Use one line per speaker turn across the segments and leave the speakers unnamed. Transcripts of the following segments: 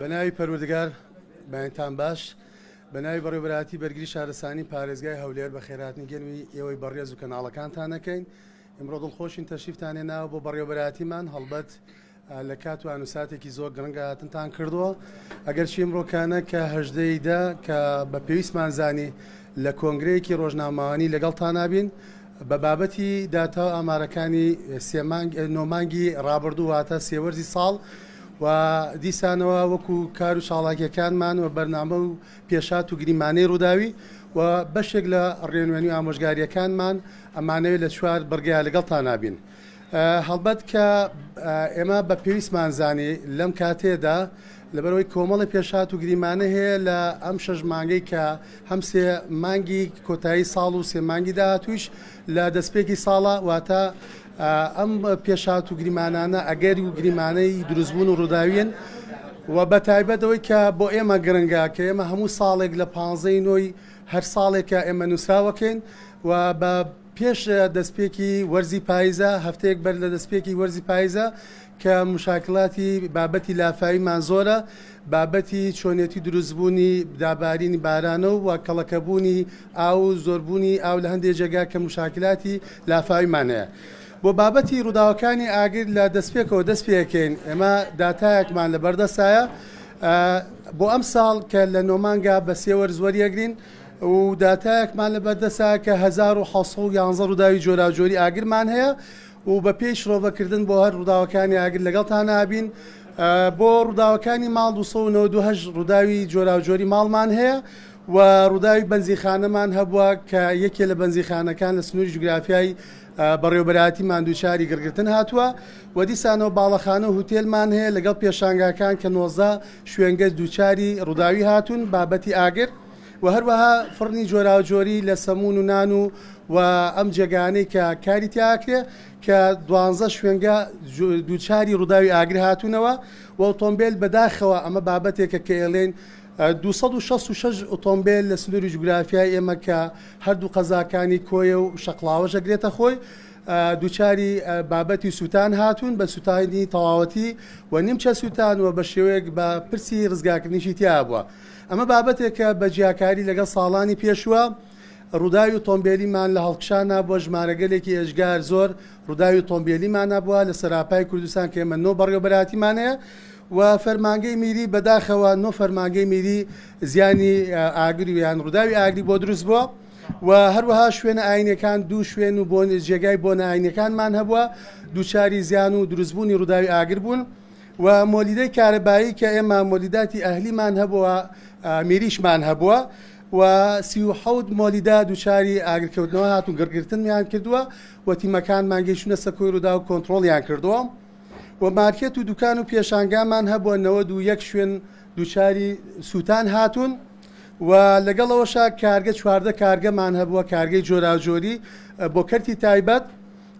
بەناوی پەرودگار بەیانتان باش بەناوی بەڕێبراتی بەرگری شارەسانی پارێزگای هەولێر بە خێراتنی گەنووی ئێوەی بەڕێز و کەناڵەکانتانەکەین ئمڕۆ دڵخۆشین تەشیفتانێ ناوە بۆ بەڕێبراتیمان هەڵبەت لە کات و ئانووساتێکی زۆر گرنگاتنتان کردووە ئەگەر چی ئمرۆکانە کە هەژدەیدا کە بە پێویستمانزانی لە کۆنگرەیەکی ڕۆژناماوانی لەگەڵتان نابین بە بابەتی داتا ئامارەکانی سێمانگ نۆمانگی ڕابردوو واتە سێوەرزی ساڵ و دیسانەوە وەکو کار و چاڵاکیەکانمان و بەرنامە و پێشات و گریمانەی ڕووداوی و بەشێک لە ڕێنوێنی و ئامۆژگاریەکانمان ئەمانەوێت لە چوار بەرگیا لەگەڵتان نابین. هەڵبەت کە ئێمە بە پێویستمان زانی لەم کاتێدا لەبەرەوەی کۆمەڵی پێشات و گریمانە هەیە لە ئەم شەژ مانگەی کە هەمسێ مانگی کۆتایی ساڵ و سێمانگی داهاتویش لە دەستپێکی ساڵە واتە ئەم پێشات و گریمانانە ئەگەری و گریمانەی دروستبوون و ڕووداوێن و بە تایبەتەوەی کە بۆ ئێمە گرنگا کە ئێمە هەموو ساڵێک لە پانزەی نۆی هەر ساڵێکە ئێمە نووسراوەکەین و بە پێش دەستپێکی وەرزی پایزە هەفتەیەک بەر لە دەستپێکی وەرزی پایزە کە مشاکلاتی بابەتی لافاییمان زۆرە بابەتی چۆنێتی دروستبوونی دابارینی بارانە و کەڵەکەبوونی ئاو زۆربوونی ئاو لە هەندێک جێگا کە مشاکلاتی لافایمانەیە. بۆ بابەتی ڕووداوەکانی ئاگر لە دەستپێکەوە دەستپێکەین ئێمە داتایەکمان لە بەردەسایە بۆ ئەم ساڵ کە لە نۆمانگا بە سێوەەر زۆریەگرین و داتایەکمان لە بەردەسا کە 1970 ڕووداوی جۆراجۆری ئاگرمان هەیە و بە پێش ڕۆڤەکردن بۆ هەر ڕووداوەکانی ئاگر لەگەڵتان نابین. بۆ ڕووداوەکانی ماڵ 1992 ڕووداوی جۆراوجۆری ماڵمان هەیە و ڕووداوی بەنزیخانەمان هەبووە کە یەکێ لە بەنزیخانەکان لە سنووری جوگرافیایی بەڕێوبەتی مادووچاری گرگتن هاتووە و دیسانەوە باڵەخانە و هوتێلمان هەیە لەگەڵ پێشانگاکان کە نۆزە شوێنگە دووچاری ڕووداوی هاتوون بابەتی ئاگر و هەروەها فڕنی جۆراوجۆری لە سەمون و نان و و ئەم جێگانەی کە کاری تیاکرێ کە دوانزە شوێنگە دووچاری ڕووداوی ئاگر هاتوونەوە و ئۆتۆمبیل بەداخەوە ئەمە بابەتێکە کە ئێڵێن 26 ئۆتۆمبیل لە سندوری جوگرافیای ئێمە کە هەردوو قەزاکانی کۆیە و شەقلاوەژە گرێتە خۆی دووچاری بابەتی سووتان هاتوون بە سووتانی تەواوەتی و نیمچە سووتان و بە شێوەیەک بە پرسی ڕزگاکردنیشی تیا بووە ئەمە بابەتێکە بە جیاکاری لەگەڵ ساڵانی پێشوە ڕووداوی و تۆمبیلیمان لە هەڵکشانە بۆ ژمارەگەلێکی ئێژگار زۆر ڕووداوی تۆمبیلیمانە بووە لە سەراپای کوردستان کێمە نۆ بەڕێوبەراتیمانەیە و فەرمانگەی میری بەداخەوە نۆ فەرمانگەی میری زیانی ئاگری ویان ڕووداوی ئاگری بۆ دروست بووە و هەروەها شوێنە ئاینەکان دوو شوێن و بۆ جێگای بۆ نەئینەکانمان هەبووە دووچاری زیان و دروستبوونی ڕووداوی ئاگر بوون و مۆلیدەی کارەبایی کە ئێمە مۆلیداتی ئەهلیمان هەبووە میریشمان هەبووە و سیحەوت مۆلیدا دووچاری ئاگرکەوتنەوە هاتون گەرگرتنیان کردووە وەتیمەکان مانگەیشونە سەکۆی ڕوودا و کۆنتترۆلیان کردووە. بۆ مارکێت و دوکان و پێشانگامان هەبووە نەوە دوو یەک شوێن دووچاری سووتان هاتوون و لەگەڵەوەشا کارگە چواردە کارگەمان هەبووە کارگەی جۆراجۆری بۆ کەرتی تایبەت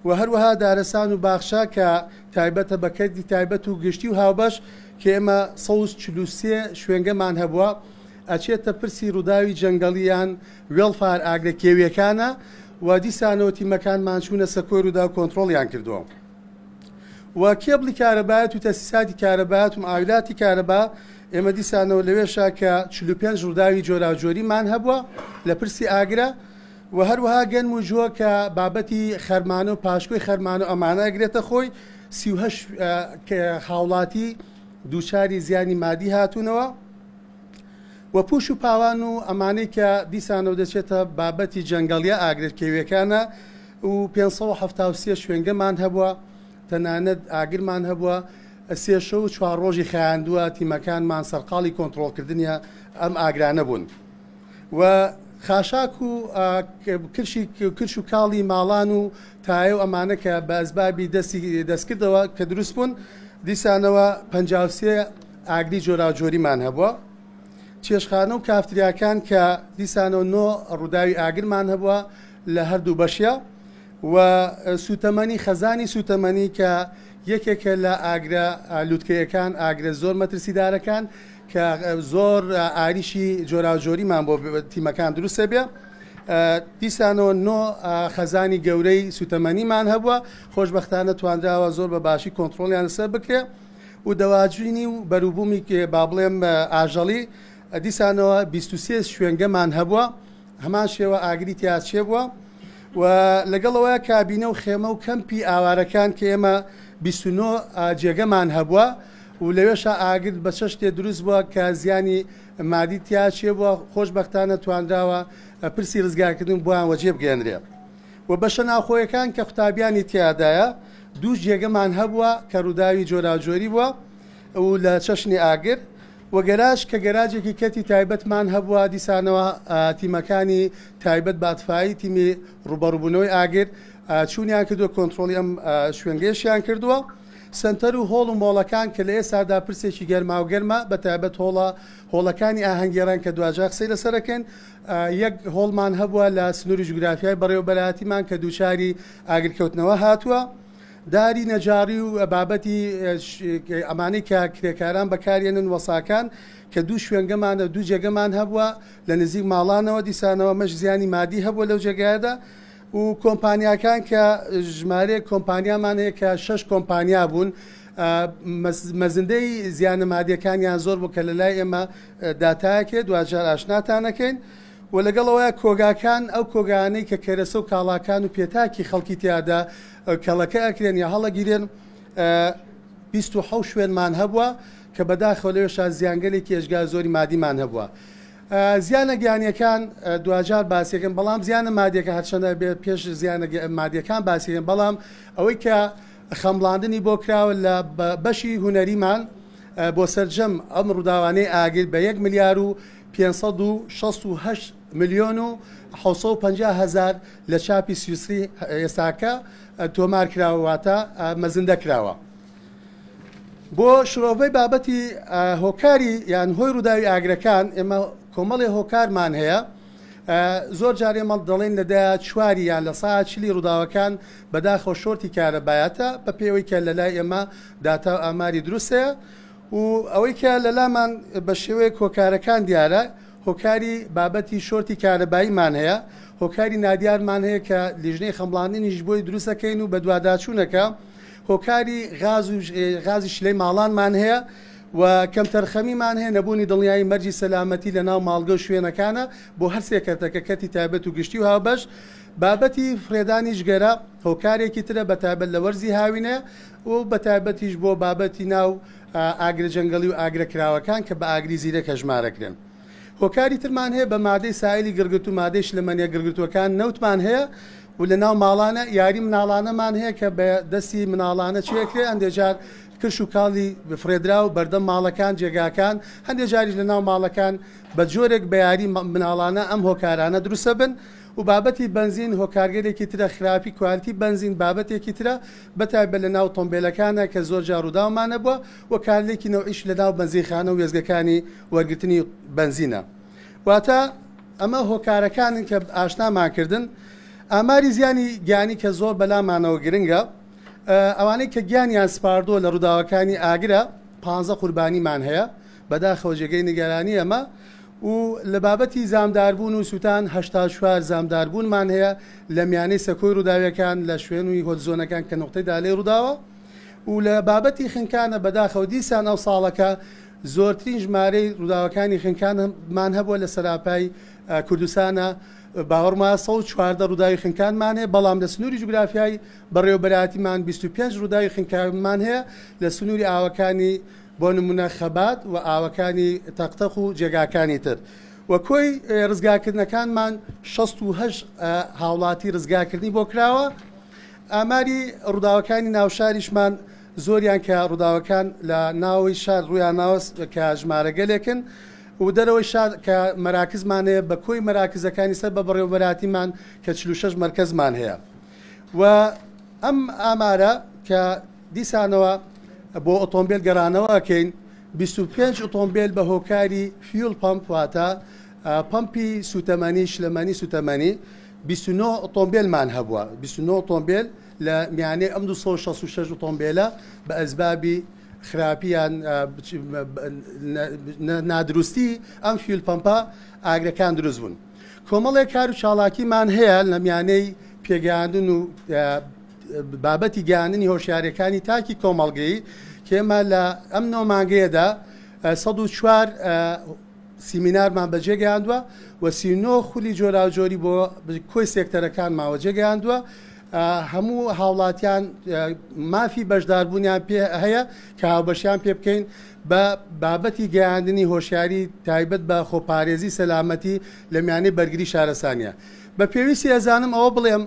و هەروەها دارستان و باخشا کە تایبەتە بە کەردی تایبەت و گشتی و هاوبەش کە ئێمە سەوسچلووسێ شوێنگەمان هەبووە ئەچێتە پرسی ڕووداوی جەنگەڵیان وێڵفار ئاگرە کێویەکانە و دیسانەوەتی مەکانمان چوونە سەکۆر ودا کۆنتترۆڵیان کردووە. وكيبل كهربات وتأسيسات كهربات ومعاولات كهرباء ئێمە دیسانەوە لەوێشا کە 45 ڕووداوی جۆراوجۆریمان هەبووە لە پرسی ئاگرا و هەروەها گەنم و جۆ کە بابەتی خەرمانە و پاشکۆی خەرمان و ئەمانە ئەگرێتە خۆی سیهش خاوڵاتی دووچاری زیانی مادی هاتوونەوە وە پوش و پاوان و ئەمانەی کە دیسانەوە دەچێتە بابەتی جەنگەڵیە ئاگرێت کێویەکانە و 570 شوێنگەمان هەبووە تەنانەت ئاگرمان هەبووە سێ شە و چوار ڕۆژی خەیاندووە تیمەکانمان سەرقاڵی کۆنتترۆلکردنیە ئەم ئاگرانە بوون و خاشاک و کرشی کرش و کاڵی ماڵان و تایە و ئەمانە کە بەزبابی دەستی دەستکردەوە کە دروست بوون دیسانەوە پسێ ئاگری جۆراجۆریمان هەبووە چێشخانە و کافتریاکان کە دیسانەوە نۆ ڕووداوی ئاگرمان هەبووە لە هەردوو بەشە و سوتەمەنی خەزانی سوتەمەنی کە یەکێکە لە ئاگرە لووتکەیەکان ئاگرە زۆر مەترسیدارەکان کە زۆر ئاریشی جۆراژۆریمان بۆ تیمەکان دروستە بێ. دیسانەوە نۆ خەزانی گەورەی سوتەمەنیمان هەبووە خۆشببختانە توانراوە زۆر بە باشی کۆنتترۆلیان سەر بکرێ و دەواجوینی و بەروبوومی کێ با بڵێم ئاژەڵی دیسانەوە 23 شوێنگەمان هەبووە هەمان شێوە ئاگریتیا چێ بووە لەگەڵەوەی کابینە و خێمە و کەمپی ئاوارەکان کە ئێمە بیسنۆ جێگەمان هەبووە و لەوێشە ئاگرد بە چەشتێ دروست بووە کە زیانی مادی تیاچێ بووە خۆشببختانە تواندراوە پرسی ڕزگارکردن بووان وەجێ بگەێنرێ و بەشە ناخۆیەکان کە قوتابیانی تیادایە دوو جێگەمان هەبووە کە ڕووداوی جۆراجۆری بووە و لە چەشنی ئاگر وە گەراژ کە گەراجێکی کەتی تایبەتمان هەبووە دیسانەوە تیمەکانی تایبەت باتفاایی تیمی ڕوبەڕبوونەوەی ئاگر چوونیان کردووە کۆنتترۆلی ئەم شوێنگەشیان کردووە. سنتەر و هۆڵ و مۆڵەکان کە لە ئێستادا پرسێکی گەرما و گەرمە بە تایبەت هۆڵە هۆڵەکانی ئاهەنگێران کە دواژاق سەی لەسەرەکەن یەک هۆڵمان هەبووە لە سنووری جوگرافیای بەڕێوبەلاتیمان کە دووچاری ئاگرکەوتنەوە هاتووە. داری نەجاری و بابەتی ئەمانەی کە کرێکاران بەکارێنن وەساکان کە دوو شوێنگەمانە دوو جێگەمان هەبووە لە نزیک ماڵانەوە دیسانەوە مەش زیانی مادی هەبووە لەو جێگایدا و کۆمپانیاکان کە ژمارەیە کۆمپانیامان هەیە کە شش کۆمپانیا بوون. مەزندەی زیانە مادیەکانیان زۆر بوو کە لە لای ئێمە داتاکێ دوجار ئاشناتانەکەین. و لەگەڵەوەی کۆگاکان ئەو کۆگانەی کە کەرەسە و کاڵاکان و پێتاکی خەڵکی تیادا کەڵەکە ئەکرێن یا هەڵەگیرێن 26 شوێنمان هەبووە کە بەداخەوە لەێشا زیانگەلی کێشگا زۆری مادیمان هەبووە. زیانە گیانیەکان دوجار باسیەکەن بەڵام زیانە مادیەکە هەرچەندە بێت پێش زیانە مادیەکان باسیەکەن بەڵام ئەوەی کە خەمڵاندنی بۆ کراوە لە بەشی هوەریمان بۆ سەررجەم ئەم ڕووداوانەی ئاگر بە 1 میلیار و 560 میلیۆن و 550 هزار لە چاپی سویسری ئێساکە تۆمار کراوەواتە مەزندە کراوە. بۆ شرۆڤەی بابەتی هۆکاری یان هۆی ڕووداوی ئاگرەکان ئێمە کۆمەڵی هۆکارمان هەیە زۆر جارێ مەڵ دەڵێن لەدایە چواری یان لە سا چلی ڕووداوەکان بەداخۆ شۆرتی کارەبایەتە بە پێوەی کە لە لای ئێمە داتا ئاماری دروستەیە و ئەوەی کە لە لامان بە شێوەیە کۆکارەکان دیارە هۆکاری بابەتی شۆرتی کارەباییمان هەیە هۆکاری نادیارمان هەیە کە لیژنەی خەمڵانینیش بۆی دروستەکەین و بە دوواداچوونەکە هۆکاری غازی شلەی ماڵانمان هەیە و کەم تەرخەمیمان هەیە نەبوونی دڵنیایی مەرجی سەلامەتی لە ناو ماڵگە و شوێنەکانە بۆ هەرسێکەتەکەکەتی تابەت و گشتی و هاوبەش بابەتی فرێدانیش گەرە هۆکارێکی ترە بەتابەت لە وەرزی هاوینە و بەتابەتیش بۆ بابەتی ناو ئاگرە جەنگەڵی و ئاگرە کراوەکان کە بە ئاگری زیرە کەژمارەکرێن. هۆکاری ترمان هەیە بە مادەی سایلی گرگت و مادەش لە مەنیە گرگتوەکان نەوتمان هەیە و لە ناو ماڵانە یاری مناڵانەمان هەیە کە بە دەستی مناڵانە چێکرێ ئەندێجار کرش و کاڵی بفرێدرا و بەردەم ماڵەکان جێگاکان هەندێک جاری لە ناو ماڵەکان بە جۆرێک بە یاری مناڵانە ئەم هۆکارانە دروسە بن و بابەتی بنزین هۆکارگەرێکی ترە خراپی کوالتی بنزین بابەتێکی ترە بەتایبە لە ناو تۆمبیلەکانە کە زۆر جاڕووداومانە بووە و کارلێکی نەوئیش لەناو بنزیخانە و وێزگەکانی وەرگتنی بنزینە واتە ئەمە هۆکارەکانن کە ئاشنامانکردن ئاماری زیانی گیانی کە زۆر بەلامانەوە گرنگە ئەوانەی کە گیانیان سپاردووە لە ڕووداوەکانی ئاگرە پ قوربانیمان هەیە بەداخەوە جێگەی نیگەرانی ئەمە و لە بابەتی زامداربوون و سووتان هشتا شوار زامداربوونمان هەیە لە میانەی سەکۆی ڕووداویەکان لە شوێنوی هۆتزۆنەکان کە نقطەی دالێ ڕووداوە و لە بابەتی خنکانە بەداخەوە دیسان ئەو ساڵەکە زۆرترین ژمارەی ڕووداوەکانی خنکانمان هەبووە لە سەراپای کوردستانە باوەڕما سە چواردە ڕووداوی خنکانمان هەیە بەڵام لە سنووری جوگرافیای بەڕێوبەراتیمان 25 ڕووداوی خنکانمان هەیە لە سنووری ئاوەکانی بۆ نمونە خەبات و ئاوەکانی تەختەق و جێگاکانی تر. وە کۆی ڕزگاکردنەکانمان 16 هاوڵاتی ڕزگاکردنی بۆ کراوە ئاماری ڕووداوەکانی ناوشاریشمان زۆریان کە ڕووداوەکان لە ناوەی شار ڕویان ناوەست کە ژمارەگەلێکن و دەرەوەی شار کە مەراکزمانەیە بە کۆی مەراکزەکانی سەر بە بڕێوەبەراتیمان کە 46 مرکزمان هەیە و ئەم ئامارە کە دیسانەوە بۆ ئۆتۆمبیل گەرانەوەکەین 25 ئۆتۆمبیل بە هۆکاری فیول پمپواتە پمپی سوتەمانی شلەمانی سوتەمانی 29 ئۆتۆمبیلمان هەبووە 29 ئۆتۆمبیل لە میانێ ئەم 266 ئۆتۆمبیلە بە ئەزبابی خراپیان نادروستی ئەم فیل پمپا ئاگرەکان دروست بوون. کۆمەڵێک کار و چاڵاکیمان هەیە لە میانەی پێگەاندن و بابەتی گیاننی هۆشیارەکانی تاکی کۆمەڵگەی کێمە لە ئەم نۆماگەیەدا چوار سیمینارمان بەجێگەیاندووە و سینۆ خولی جۆراجۆری بۆ کۆی سێکتەرەکان ماوە جێگەیاندووە هەموو هاوڵاتیان مافی بەشداربوونیان پێ هەیە کە هاوبەشیان پێ بکەین بە بابەتی گەیاندنی هۆشیاری تایبەت بە خۆپارێزی سەلامەتی لە میانەی بەرگری شارەسانیە بە پێویستی ئەزانم ئەوە بڵێم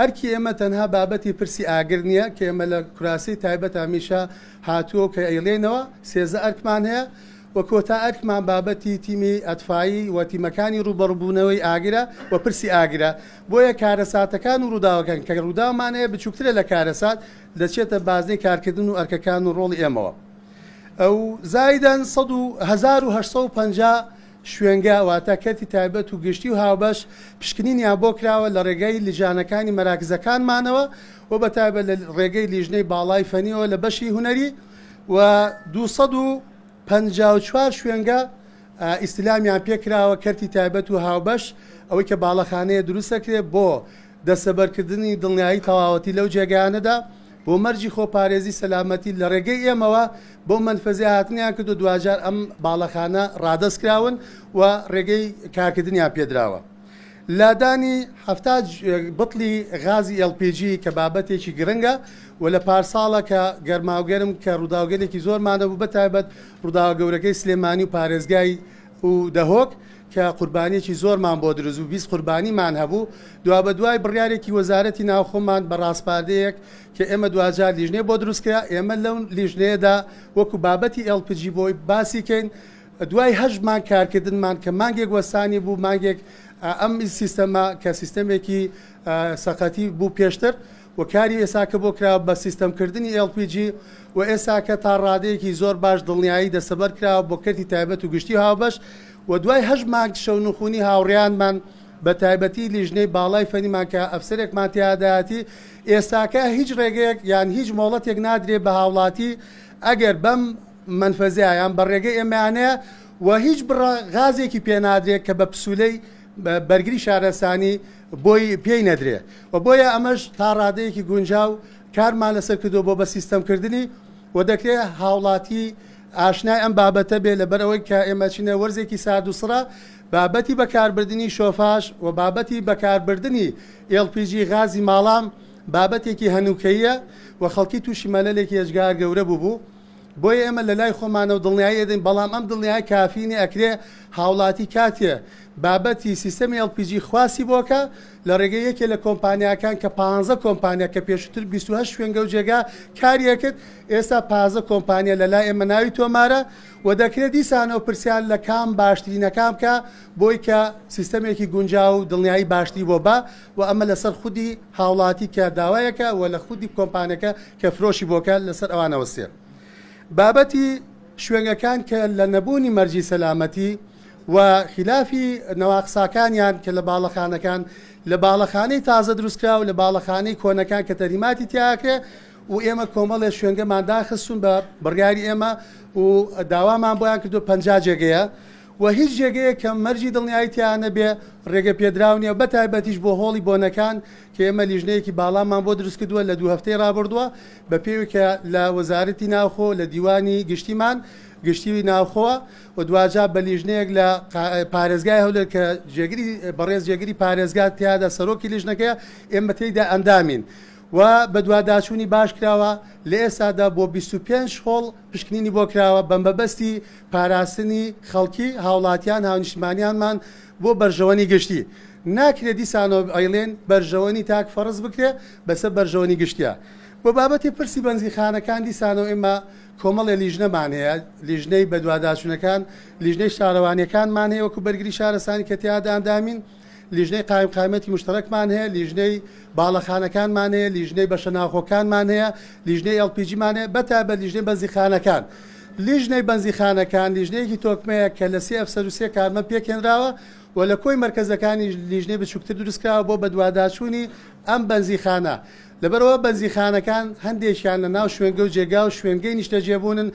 ئەرکی ئێمە تەنها بابەتی پرسی ئاگر نییە کە ئێمە لە کوراسی تایبەت هەمیشە هاتووە کە ئەیڵێنەوە سێزە ئەرکمان هەیە وە کۆتا ئەرکمان بابەتی تیمی ئەتفایی و تیمەکانی ڕوبەڕبوونەوەی ئاگرە و پرسی ئاگرە بۆیە کارەساتەکان و ڕووداوەکەن کە ڕووداومانەیە بچووکترە لە کارەسات دەچێتە بازنەی کارکردن و ئەرکەکان و ڕۆڵی ئێمەوە. ئەو زایدەن 1950 شوێنگا واتەکەتی تایبەت و گشتی و هاوبەش پشکنینیان بۆ کراوە لە ڕێگەی لیژانەکانی مەراکزەکانمانەوە و بە تایبەت لە ڕێگەی لیژنەی باڵای فەنیەوە لە بەشی هوەری و 254 شوێنگە ئیسلامیان پێکراوە کەرتی تایبەت و هاوبەش ئەوەی کە باڵەخانەیە دروستەکرێت بۆ دەسەبەرکردنی دڵنیایی تەواوەتی لەو جێگەیانەدا بۆ مەرجی خۆپارێزی سەلامەتی لە ڕێگەی ئێمەوە بۆ منفەزی هاتنیان کرد و دوجار ئەم باڵەخانە ڕادەستکراون و ڕێگەی کارکردنیان پێدراوە. لادانی هەفتاج بڵی غازی LPG کە بابەتێکی گرنگە و لە پارساڵە کە گەرماوگەرم کە ڕووداوگەلێکی زۆرمانە بوو بەتایبەت ڕووداوە گەورەکەی سلێمانی و پارێزگای و دەهۆک کە قوربانیەکی زۆرمان بۆ دروست و 20 قوربانیمان هەبوو دوا بە دوای بڕیارێکی وەزارەتی ناوخۆمان بە ڕاستپاردەیەک کە ئێمە دوجار لیژنێ بۆ دروستکە ئێمە لەو لیژنەیەدا وەکو بابەتی ئەلپجی بۆی باسیکەین دوای هەژمان کارکردنمان کە مانگێک وەسانی بوو مانگێک ئەم سیستەما کە سیستەمێکی سەقەتی بوو پێشتر وەکاری ئێساکە بۆ کرا بە سیستەمکردنی LPG و ئێساکە تا ڕادەیەکی زۆر باش دڵنیایی دەسەبەر کرا بۆ کردی تایبەت و گشتی هاوبەش و دوای هەش مانگ شەونخونی هاوڕیانمان بە تایبەتی لیژنەی باڵای فەنیمانکە ئەفسەرێک ماتیاداەتی ئێستاکە هیچ ڕێگەیەک یان هیچ مۆڵەتێک نادرێ بە هاوڵاتی ئەگەر بەم منفەزیایان بە ڕێگەی ئێمانەیە و هیچ غازێکی پێنادرێت کە بە پسولەی بەرگری شارەسانی بۆی پێی نەدرێت و بۆیە ئەمەش تا ڕادەیەکی گونجاو کارمان لەسەر کردو بۆ بە سیستەمکردنی و دەکرێت هاوڵاتی ئاشنای ئەم بابەتە بێ لەبەرەوەی کە ئێمەچینە وەرزێکی سادووسرا بابەتی بەکاربردننی شۆفاش و بابەتی بەکاربردننی LPG غازی ماڵام بابەتێکی هەنووکەیە و خەڵکی تووشی مەلەلێکی ئەشگار گەورە بوو بوو بۆیە ئێمە لە لای خۆمانە و دڵنیایی دەین بەڵام ئەم دڵنیای کافینی ئەکرێ هاوڵاتی کاتێ بابەتی سیستمی LPG خواسی بۆکە لە ڕێگە یەکێ لە کۆمپانیاکان کە 15 کۆمپانیا کە پێشتر 28 شوێنگە و جێگا کاریەکرد ئێستا پازە کۆمپانیا لە لای ئێمە ناوی تۆمارە و دەکرێت دیسانەوە پرسیان لە کام باشترینەکان بکە بۆی کە سیستمێکی گونجاو و دڵنیایی باشتری بۆ با و ئەمە لەسەر خودی هاوڵاتی کە داوایەکە و لە خودی کۆمپانەکە کە فرۆشی بۆکە لەسەر ئەوانەوە سێر. بابەتی شوێنگەکان کە لە نەبوونی مەرجی سەلامەتی و خلافی نەواقساکانیان کە لە باڵەخانەکان لە باڵەخانەی تازە دروستکرا و لە باڵەخانەی کۆنەکان کە تەریماتی تیاکرێ و ئێمە کۆمەڵێ شوێنگەمان داخستون بە بڕیاری ئێمە و داوامان بۆیان کردو پ جێگەیە و هیچ جێگەیە کە مەرجی دڵنیاییتیانە بێ ڕێگە پێدراونیە بەتایبەتیش بۆ هۆڵی بۆنەکان کە ئێمە لیژنەیەکی باڵامان بۆ دروست کردووە لە دوو هەفتەی رابرردووە بە پێوکە لە وەزارەتی ناوخۆ لە دیوانی گشتیمان گشتیوی ناوخۆوە و دواجا بە لیژنەیەک لە پارێزگای هەولێر کە جێگری بەڕێز جێگری پارێزگا تیادا سەرۆکی لیژنەکەی ئێمە تێیدا ئەندامین. و بە دوواداچوونی باش کراوە لە ئێستادا بۆ 25 خۆڵ پشکنینی بۆ کراوە بەمبەبستی پاراستنی خەڵکی هاوڵاتیان هاونیشتمانیانمان بۆ بەرژەوەنی گشتی. ناکرێت دیسانۆ ئەیلێن بەرژەوەنی تاک فەرز بکرێ بەسەر بەرژەوەنی گشتیا. بۆ بابەتی پرسی بەنزیخانەکان دیسانەوە ئێمە کۆمەڵێ لیژنەمان هەیە لیژنەی بە دوواداچوونەکان لیژنەی شارەوانیەکانمان هەیەوەکو بەرگری شارەسانی کە تیادادامین لیژنەی قایم قامەتی مشتەکمان هەیە لیژنەی باڵەخانەکانمان هەیە لیژنەی بەشەناخۆکانمان هەیە لیژنەی ئەلپیجیمانێ بەتا بە لیژنەی بەنزیخانەکان. لیژنەی بەنزیخانەکان لیژنەیەکی تۆکمەیە کە لە سێ ئەفسەر و سێ کارمە پێکێنراوە و لە کۆی مرکزەکانی لیژنەی بچووکتر دروستکراوە بۆ بە دوواداچوونی ئەم بەنزیخانە لەبەرەوە بەنزیخانەکان هەندێکیان لە ناو شوێنگە و جێگا و شوێنگەی نیشتە جێبوونن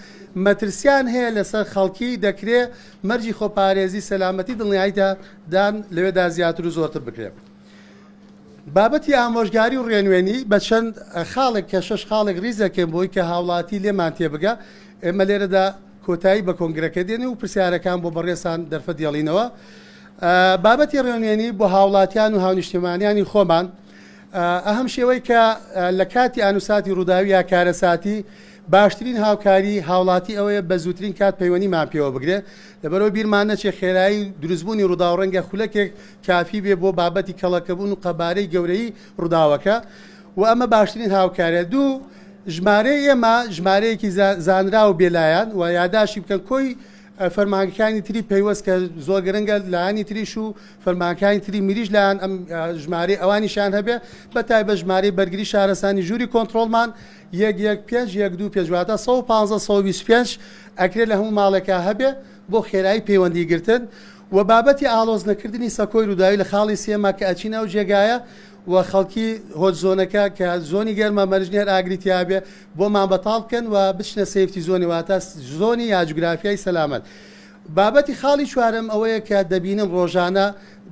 مەترسیان هەیە لەسەر خەڵکی دەکرێ مەرجی خۆپارێزی سەلامەتی دڵنیاییدا دان لەوێدا زیاتر و زۆرتر بکرێت. بابەتی ئامۆژگاری و ڕێنوێنی بە چەند خاڵێک کە شش خاڵێک ریزەکەم بۆی کە هاوڵاتی لێمان تێبگە ئێمە لێرەدا کۆتایی بە کۆنگرەکە دێنێ و پرسیارەکان بۆ بەڕێسان دەرفە دیێڵینەوە. بابەتی ڕێنێنی بۆ هاوڵاتیان و هاونیشتمانیانی خۆمان ئەهم شێوەی کە لە کاتی ئانووساتی ڕووداوی یا کارەساتی باشترین هاوکاری هاوڵاتی ئەوەیە بە زووترین کات پەیوەنی ما پێوە بگرێت دەبەرەوە بیرمانە چێ خێرایی دروستبوونی ڕووداوڕەنگە خولەکێک کافی بێ بۆ بابەتی کەڵەکەبوون و قەبارەی گەورەی ڕووداوەکە و ئەمە باشترین هاوکارە دوو ژمارە ئێمە ژمارەیەکی زانرا و بێلایەن و یاداشی بکەن کۆی فەرمانکانی تری پەیوەست کە زۆر گرنگە لایانی تریش و فەرمانکانی تری میریش لایەن ئەم ژمارە ئەوانیشان هەبێ بە تای بە ژمارە بەرگری شارەسانی ژووری کۆنتترۆلمان یەک یەک پێنج یەک دو پێشواتە 1525 ئەکرێت لە هەموو ماڵێکە هەبێ بۆ خێرایی پەیوەندی گرتن و بابەتی ئالۆز نەکردنی سەکۆی روداوی لە خاڵی سێما کە ئەچینە و جێگایە و خەڵکی هۆت زۆنەکە کە زۆنی گەرممە مەرجنێر ئاگریتیابێ بۆمان بەتاڵ بکەن و بچنە سفتی زۆنی واتە زۆنی یاجگرافیای سەلامەت. بابەتی خاڵی چوارم ئەوەیە کە دەبینم ڕۆژانە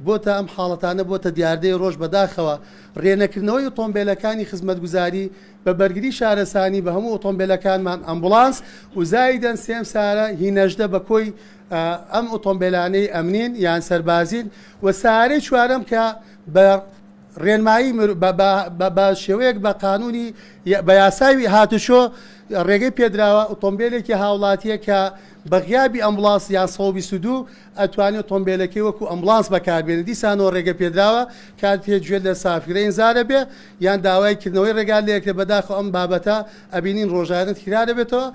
بۆتە ئەم حاڵەتانە بۆتە دیاردەی ڕۆژ بەداخەوە ڕێنەکردنەوەی ئۆتۆمبیلەکانی خزمەتگوزاری بە بەرگری شارەسانی بە هەموو ئۆتۆمبیلەکانمان ئەمبولانس وزای دەن سێم سارە هینەژدە بە کۆی ئەم ئۆتۆمبیلانەی ئەمنین یان سەربازین و سارەی چوارم کە بە ڕێنمایی بە شێوەیەک بە قانونی بە یاساوی هاتوشۆ ڕێگەی پێدراوە ئۆتۆمبیلێکی هاوڵاتیە کە بەغیابی ئەمبلاس یان سەوبی سودو ئەتوانێت تۆمبیلەکەی وەکو ئەمبلاس بەکاربێن دیسانەوە ڕێگە پێدراوە کات پێگوێت لە سافرە ئینزارە بێ یان داوایکردنەوەی ڕێگال لەیەکە بەداخۆ ئەم بابەتە ئەبینین ڕۆژانت خرا دەبێتەوە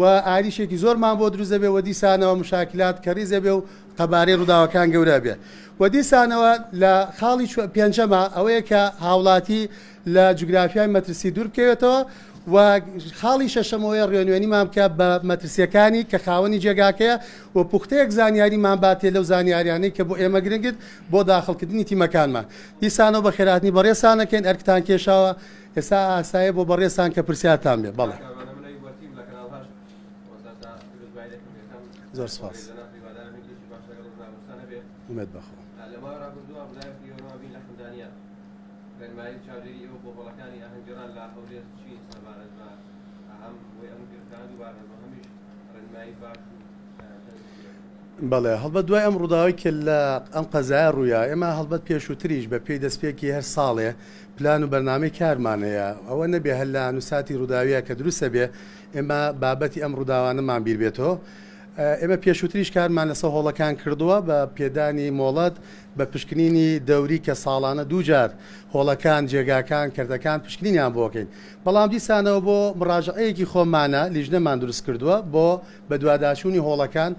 و ئاریشێکی زۆرمان بۆ دروست دەبێ و دیسانەوە مشاکلات کەریزە بێ و قەبارەی ڕووداوەکان گەورە بێ و دیسانەوە لە خاڵی پێنجەمە ئەوەیە کە هاوڵاتی لە جوگرافیای مەترسی دوورکەوێتەوە و خاڵی شەشەمەوەی ڕێنوێنیمان بکە بە مەترسیەکانی کە خاوەنی جێگاکەیە و پوختەیەک زانیاریمان باتێ لەو زانیاریانەی کە بۆ ئێمە گرنگت بۆ داخڵکردنی تیمەکانمان دیسانەوە بە خێراتنی بەڕێسانەکەن ئەرکتان کێشاوە ئێستا ئاسایە بۆ بەڕێسان کە پرسیاتان بێ بەڵێ زۆر سپاس بخۆ. بەرمایی چاودێری ئەوە بۆ بەڵەکانی ئاهنگگەران لا هەولێر چی سەبارەت بە ئەم وی ئەم گردان دوبارە بە هەمیش ڕێنمایی باش و بەڵێ هەڵبەت دوای ئەم ڕووداوی کە لە ئەم قەزای ڕوویا ئێمە هەڵبەت پێش و تریش بە پێی دەستپێکی هەر ساڵێ پلان و بەرنامی کارمانەیە ئەوە نەبێ هەل لە نووساتی ڕووداویە کە دروستە بێ ئێمە بابەتی ئەم ڕووداوانەمان بیر بێتەوە. ئێمە پێشووتریش کارمان لەسە هۆڵەکان کردووە بە پێدانی مۆڵەت بە پشکنینی دەوری کە ساڵانە دووجار هۆڵەکان جێگاکان کردەکان پشکنینیان بۆکەین بەڵام دیسانەوە بۆ مڕاژەیەکی خۆمانە لیژنەمان دروست کردووە بۆ بە دوواداشوونی هۆڵەکان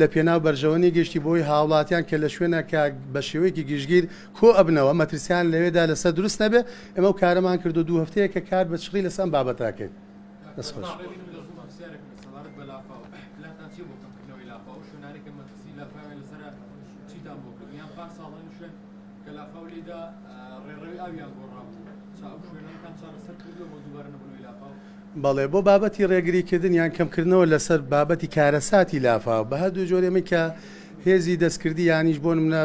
لە پێناو بەرژەوەنی گەشتی بۆی هاوڵاتیان کە لە شوێنە کە بە شێوەیەکی گشتگیر کۆ ئەبنەوە مەترسیان لەوێدا لەسەر دروست نەبێ ئەمە و کارەمان کردو دوو هەفتەیە کە کار بە شقی لەسەر بابەتاکەین دەستخۆش. دا ڕێڕەوی ئاویان گۆڕاوتن چاو شوێنەکان چارەسەر کردەوە بۆ دووبارە نەبوونەوەی لاپاو بەڵێ بۆ بابەتی ڕێگریکردنیان کەمکردنەوە لەسەر بابەتی کارەساتی لافا بە هەردوو جۆرێمەکە هێزی دەستکردی ینیش بۆ منە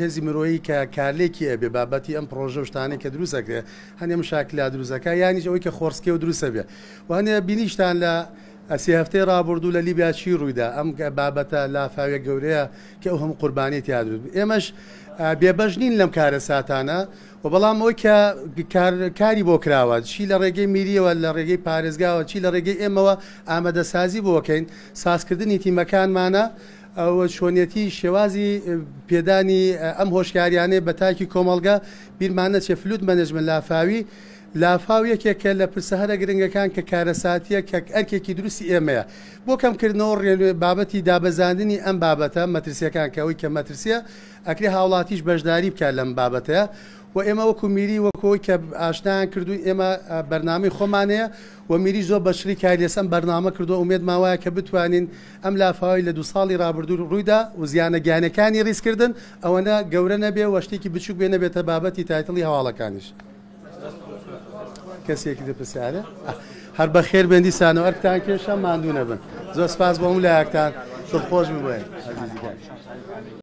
هێزی مرۆیی کە کارلێکی ئەبێ بابەتی ئەم پرۆژە شتانێک کە دروستەکرێ هەنێ مشاکلا دروستەکە ینیش ئەوەی کە خۆرسکێ و دروستە بێ وانێ بینیشتان لە ئەسی هەفتەی ڕابردوو لە لیبیا چی ڕوویدا ئەم بابەتە لافاوێ گەورەیە کە ئەو هەم قوربانیت یاد ئێمەش بێبەش نین لەم کارە ساتانە و بەڵام ئەوی کە کاری بۆ کراوە چی لە ڕێگەی میریەوە لە ڕێگەی پارێزگاوە چی لە ڕێگەی ئێمەوە ئامادەسازی بۆکەین سازکردنی تیمەکانمانە ئەوە چۆنیەتی شێوازی پێدانی ئەم هۆشکاریانەی بە تاکی کۆمەڵگە بیرمانە چێ فلوت مەنجمە لافاوی لافاو یەکێکە لە پرسەهرە گرنگەکان کە کارەساتیە کە ئەرکێکی دروستی ئێمەیە بۆ کەمکردنەوە ڕێلوێ بابەتی دابەزاندنی ئەم بابەتە مەترسیەکان کەەوەی کە مەترسیە ئەکری هاوڵاتیش بەشداری بکە لەم بابەتەیە و ئێمە وەکو میری وەکۆی کە ئاشنایان کردوون ئێمە بەرنامی خۆمانەیە و میری زۆر بەشری کاریێسم بەرنامە کردو ێت ماوایە کە بتوانین ئەم لافاوی لە دو ساڵی رابرردور ڕوویدا و زیانە گیانەکانی ڕیسکردن ئەوەنە گەورە نەبێ وەشتێکی بچوک بێنە بێتە بابەتی تایتڵی هەواڵەکانیش. کەسێکی دەپسیارە هەر بە خێر بندی سانەوەرکتان کێشە مادوو نەبن زۆر سپاس بۆ ئەو لایەکتان دڵخۆش ببێت.